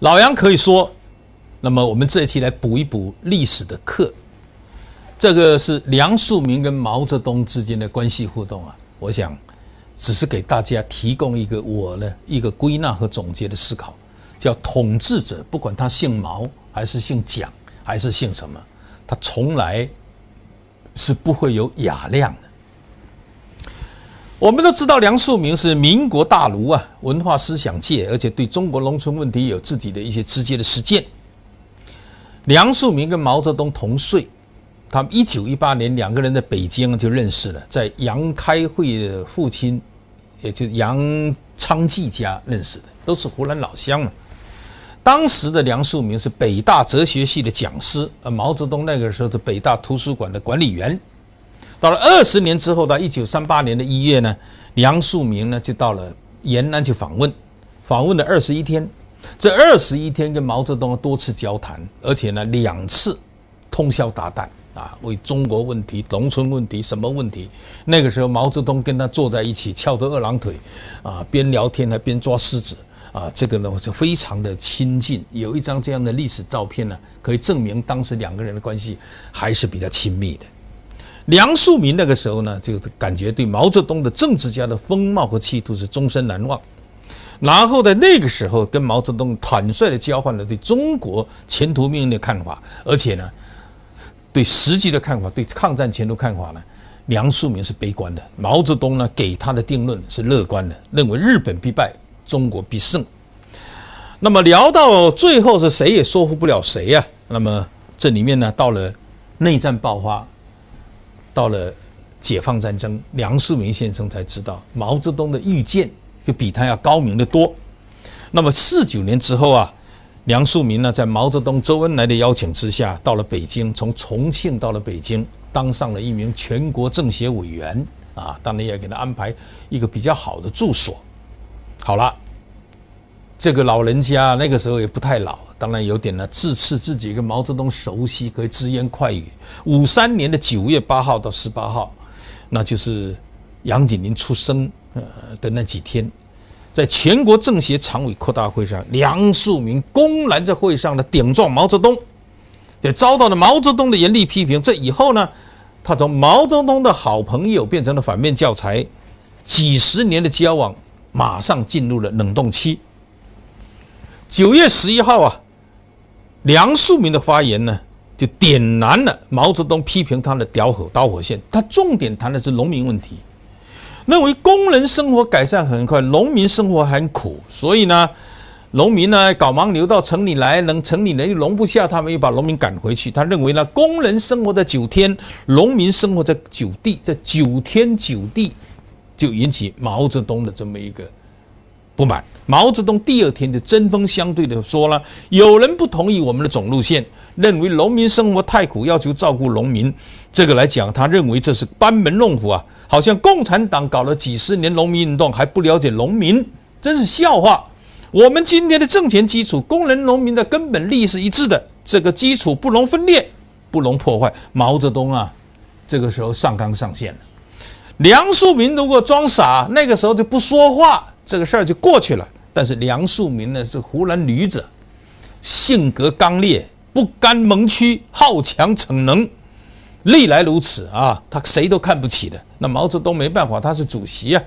老杨可以说，那么我们这一期来补一补历史的课。这个是梁漱溟跟毛泽东之间的关系互动啊，我想只是给大家提供一个我的一个归纳和总结的思考，叫统治者不管他姓毛还是姓蒋还是姓什么，他从来是不会有雅量的。我们都知道梁漱溟是民国大儒啊，文化思想界，而且对中国农村问题有自己的一些直接的实践。梁漱溟跟毛泽东同岁，他们一九一八年两个人在北京就认识了，在杨开慧的父亲，也就杨昌济家认识的，都是湖南老乡嘛。当时的梁漱溟是北大哲学系的讲师，而毛泽东那个时候是北大图书馆的管理员。到了二十年之后，到一九三八年的一月呢，梁漱溟呢就到了延安去访问，访问了二十一天。这二十一天跟毛泽东多次交谈，而且呢两次通宵达旦啊，为中国问题、农村问题什么问题？那个时候毛泽东跟他坐在一起，翘着二郎腿，啊，边聊天还边抓虱子啊，这个呢就非常的亲近。有一张这样的历史照片呢，可以证明当时两个人的关系还是比较亲密的。梁漱溟那个时候呢，就感觉对毛泽东的政治家的风貌和气度是终身难忘。然后在那个时候，跟毛泽东坦率地交换了对中国前途命运的看法，而且呢，对实际的看法，对抗战前途看法呢，梁漱溟是悲观的。毛泽东呢，给他的定论是乐观的，认为日本必败，中国必胜。那么聊到最后是谁也说服不了谁呀？那么这里面呢，到了内战爆发。到了解放战争，梁漱溟先生才知道毛泽东的预见就比他要高明得多。那么四九年之后啊，梁漱溟呢，在毛泽东、周恩来的邀请之下，到了北京，从重庆到了北京，当上了一名全国政协委员啊，当然也给他安排一个比较好的住所。好了。这个老人家那个时候也不太老，当然有点呢，自恃自己跟毛泽东熟悉，可以直言快语。五三年的九月八号到十八号，那就是杨景林出生呃的那几天，在全国政协常委扩大会上，梁漱溟公然在会上呢顶撞毛泽东，也遭到了毛泽东的严厉批评。这以后呢，他从毛泽东的好朋友变成了反面教材，几十年的交往马上进入了冷冻期。九月十一号啊，梁漱溟的发言呢，就点燃了毛泽东批评他的“屌火导火线”。他重点谈的是农民问题，认为工人生活改善很快，农民生活很苦，所以呢，农民呢搞忙流到城里来，能城里人又容不下他们，又把农民赶回去。他认为呢，工人生活在九天，农民生活在九地，这九天九地，就引起毛泽东的这么一个。不满，毛泽东第二天就针锋相对的说了：“有人不同意我们的总路线，认为农民生活太苦，要求照顾农民。这个来讲，他认为这是班门弄斧啊，好像共产党搞了几十年农民运动还不了解农民，真是笑话。我们今天的政权基础，工人农民的根本利益是一致的，这个基础不容分裂，不容破坏。”毛泽东啊，这个时候上纲上线了。梁漱溟如果装傻，那个时候就不说话。这个事儿就过去了。但是梁漱溟呢是湖南女子，性格刚烈，不甘蒙屈，好强逞能，历来如此啊。他谁都看不起的。那毛泽东没办法，他是主席啊。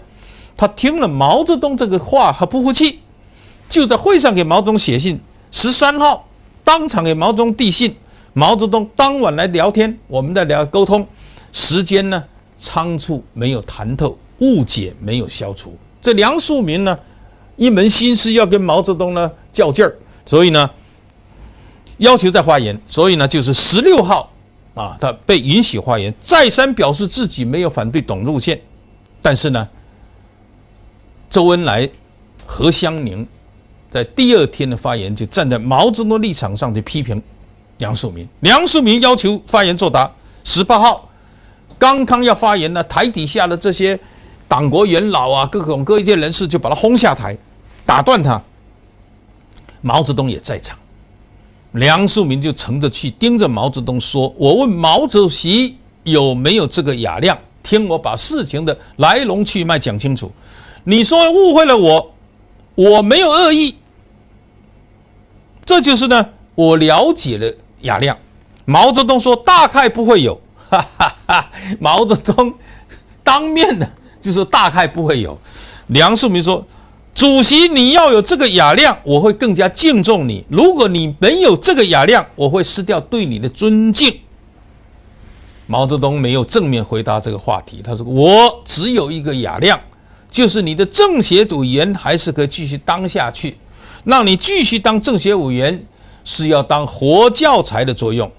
他听了毛泽东这个话还不服气，就在会上给毛泽东写信。十三号当场给毛泽东递信。毛泽东当晚来聊天，我们在聊沟通时间呢仓促，没有谈透，误解没有消除。这梁漱溟呢，一门心思要跟毛泽东呢较劲儿，所以呢，要求在发言，所以呢就是十六号啊，他被允许发言，再三表示自己没有反对董路线，但是呢，周恩来、何香凝在第二天的发言就站在毛泽东立场上的批评梁漱溟。梁漱溟要求发言作答，十八号刚刚要发言呢，台底下的这些。党国元老啊，各种各界人士就把他轰下台，打断他。毛泽东也在场，梁漱溟就乘着去盯着毛泽东说：“我问毛主席有没有这个雅量，听我把事情的来龙去脉讲清楚。你说误会了我，我没有恶意。这就是呢，我了解了雅量。”毛泽东说：“大概不会有。”哈哈哈！毛泽东当面的。就是大概不会有。梁漱溟说：“主席，你要有这个雅量，我会更加敬重你；如果你没有这个雅量，我会失掉对你的尊敬。”毛泽东没有正面回答这个话题，他说：“我只有一个雅量，就是你的政协委员还是可以继续当下去。那你继续当政协委员，是要当活教材的作用。”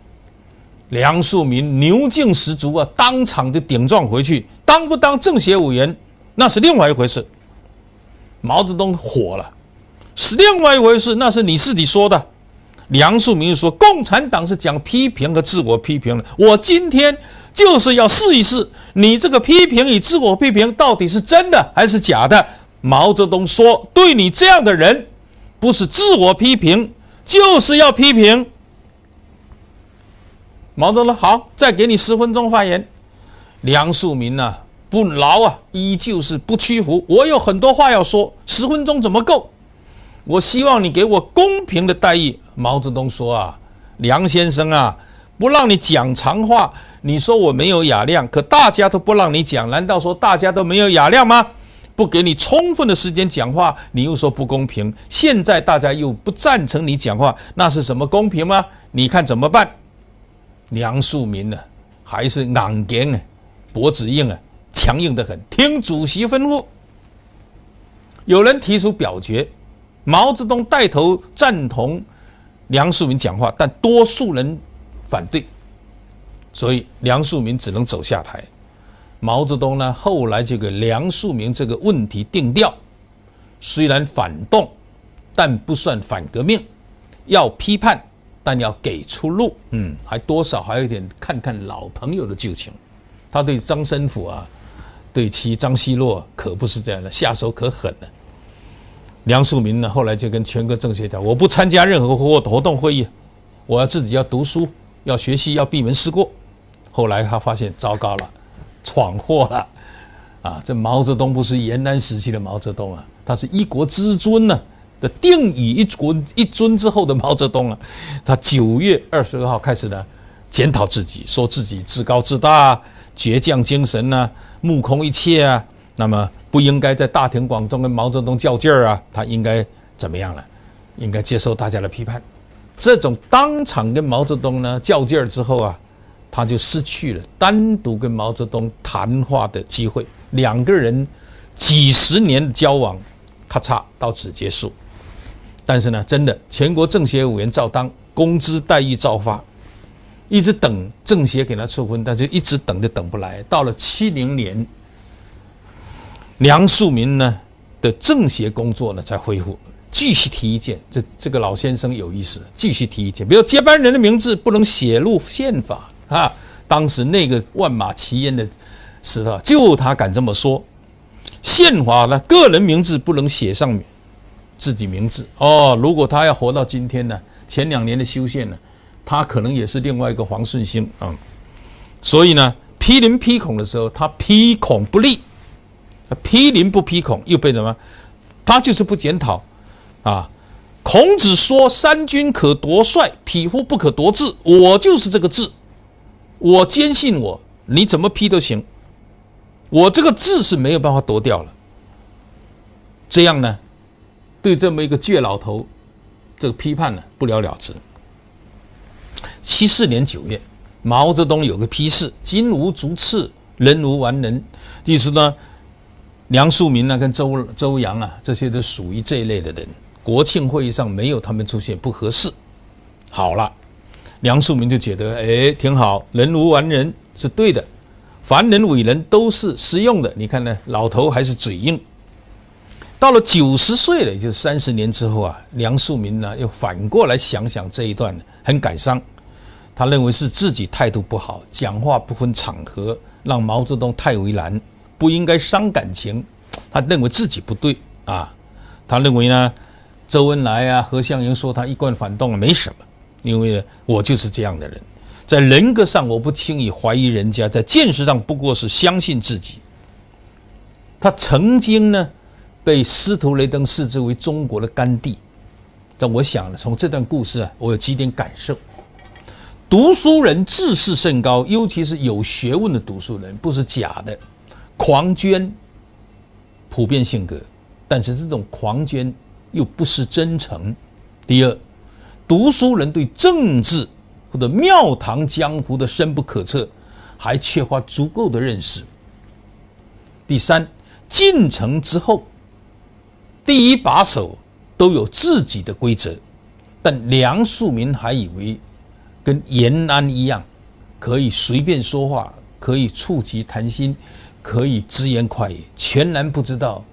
梁漱溟牛劲十足啊，当场就顶撞回去。当不当政协委员，那是另外一回事。毛泽东火了，是另外一回事，那是你自己说的。梁漱溟说：“共产党是讲批评和自我批评的，我今天就是要试一试，你这个批评与自我批评到底是真的还是假的？”毛泽东说：“对你这样的人，不是自我批评，就是要批评。”毛泽东好，再给你十分钟发言。梁漱溟呢，不挠啊，依旧是不屈服。我有很多话要说，十分钟怎么够？我希望你给我公平的待遇。毛泽东说啊，梁先生啊，不让你讲长话，你说我没有雅量，可大家都不让你讲，难道说大家都没有雅量吗？不给你充分的时间讲话，你又说不公平。现在大家又不赞成你讲话，那是什么公平吗？你看怎么办？梁漱溟呢，还是硬颈啊，脖子硬啊，强硬的很，听主席吩咐。有人提出表决，毛泽东带头赞同梁漱溟讲话，但多数人反对，所以梁漱溟只能走下台。毛泽东呢，后来就给梁漱溟这个问题定调，虽然反动，但不算反革命，要批判。但要给出路，嗯，还多少还有一点看看老朋友的旧情。他对张申府啊，对其张奚落可不是这样的，下手可狠了。梁漱溟呢，后来就跟全国政协讲，我不参加任何活活动会议，我要自己要读书，要学习，要闭门思过。后来他发现糟糕了，闯祸了，啊，这毛泽东不是延安时期的毛泽东啊，他是一国之尊呢。的定以一尊一尊之后的毛泽东啊，他九月二十二号开始呢，检讨自己，说自己自高自大、倔强精神呢、目空一切啊，那么不应该在大庭广众跟毛泽东较劲儿啊，他应该怎么样了？应该接受大家的批判。这种当场跟毛泽东呢较劲儿之后啊，他就失去了单独跟毛泽东谈话的机会，两个人几十年交往，咔嚓到此结束。但是呢，真的，全国政协委员照当，工资待遇照发，一直等政协给他赐婚，但是一直等就等不来。到了七零年，梁漱溟呢的政协工作呢才恢复，继续提意见。这这个老先生有意思，继续提意见，比如接班人的名字不能写入宪法啊。当时那个万马齐喑的时候，就他敢这么说，宪法呢个人名字不能写上面。自己名字哦，如果他要活到今天呢，前两年的修宪呢，他可能也是另外一个黄顺兴啊。所以呢，批林批孔的时候，他批孔不利，批林不批孔又被什么？他就是不检讨啊。孔子说：“三军可夺帅，匹夫不可夺志。”我就是这个志，我坚信我，你怎么批都行，我这个志是没有办法夺掉了。这样呢？对这么一个倔老头，这个批判呢不了了之。七四年九月，毛泽东有个批示：“金无足赤，人无完人。”意思呢，梁漱溟呢跟周周扬啊这些都属于这一类的人。国庆会议上没有他们出现不合适。好了，梁漱溟就觉得哎挺好，人无完人是对的，凡人伟人都是适用的。你看呢，老头还是嘴硬。到了九十岁了，也就三十年之后啊，梁漱溟呢又反过来想想这一段，很感伤。他认为是自己态度不好，讲话不分场合，让毛泽东太为难，不应该伤感情。他认为自己不对啊。他认为呢，周恩来啊、何香凝说他一贯反动，没什么，因为呢，我就是这样的人，在人格上我不轻易怀疑人家，在见识上不过是相信自己。他曾经呢。被司图雷登视之为中国的甘地，但我想从这段故事啊，我有几点感受：读书人志士甚高，尤其是有学问的读书人，不是假的，狂捐普遍性格，但是这种狂捐又不失真诚。第二，读书人对政治或者庙堂江湖的深不可测，还缺乏足够的认识。第三，进城之后。第一把手都有自己的规则，但梁漱溟还以为跟延安一样，可以随便说话，可以触及谈心，可以直言快语，全然不知道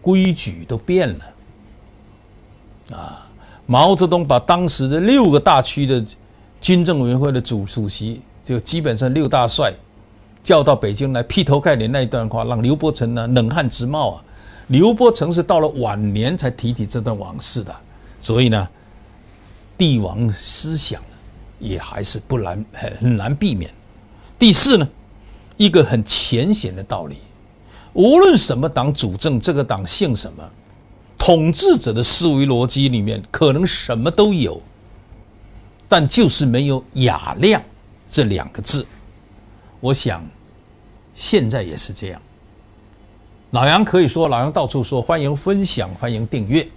规矩都变了。啊！毛泽东把当时的六个大区的军政委员会的主主席，就基本上六大帅，叫到北京来劈头盖脸那一段话，让刘伯承呢冷汗直冒啊！刘伯承是到了晚年才提起这段往事的，所以呢，帝王思想也还是不难很难避免。第四呢，一个很浅显的道理，无论什么党主政，这个党姓什么，统治者的思维逻辑里面可能什么都有，但就是没有雅量这两个字。我想，现在也是这样。老杨可以说，老杨到处说，欢迎分享，欢迎订阅。